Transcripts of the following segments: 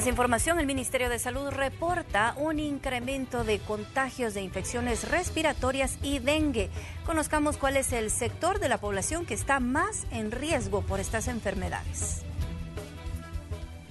Más información, el Ministerio de Salud reporta un incremento de contagios de infecciones respiratorias y dengue. Conozcamos cuál es el sector de la población que está más en riesgo por estas enfermedades.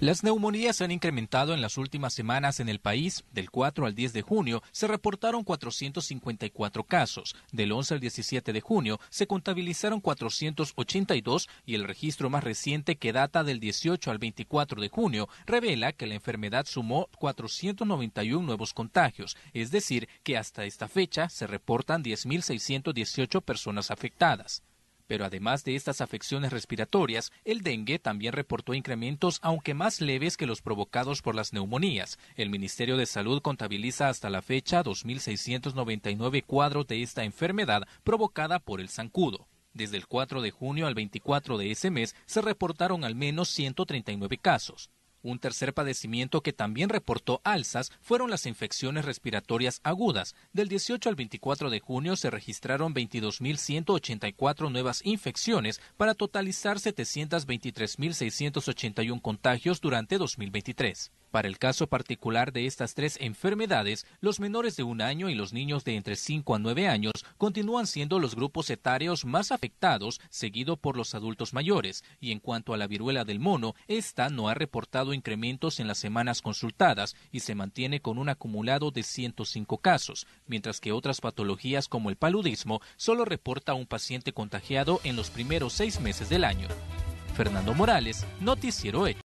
Las neumonías se han incrementado en las últimas semanas en el país. Del 4 al 10 de junio se reportaron 454 casos. Del 11 al 17 de junio se contabilizaron 482 y el registro más reciente que data del 18 al 24 de junio revela que la enfermedad sumó 491 nuevos contagios, es decir, que hasta esta fecha se reportan 10.618 personas afectadas. Pero además de estas afecciones respiratorias, el dengue también reportó incrementos, aunque más leves que los provocados por las neumonías. El Ministerio de Salud contabiliza hasta la fecha 2.699 cuadros de esta enfermedad provocada por el zancudo. Desde el 4 de junio al 24 de ese mes se reportaron al menos 139 casos. Un tercer padecimiento que también reportó alzas fueron las infecciones respiratorias agudas. Del 18 al 24 de junio se registraron 22.184 nuevas infecciones para totalizar 723.681 contagios durante 2023. Para el caso particular de estas tres enfermedades, los menores de un año y los niños de entre 5 a 9 años continúan siendo los grupos etarios más afectados, seguido por los adultos mayores, y en cuanto a la viruela del mono, esta no ha reportado incrementos en las semanas consultadas y se mantiene con un acumulado de 105 casos, mientras que otras patologías como el paludismo solo reporta un paciente contagiado en los primeros seis meses del año. Fernando Morales, Noticiero Hecho.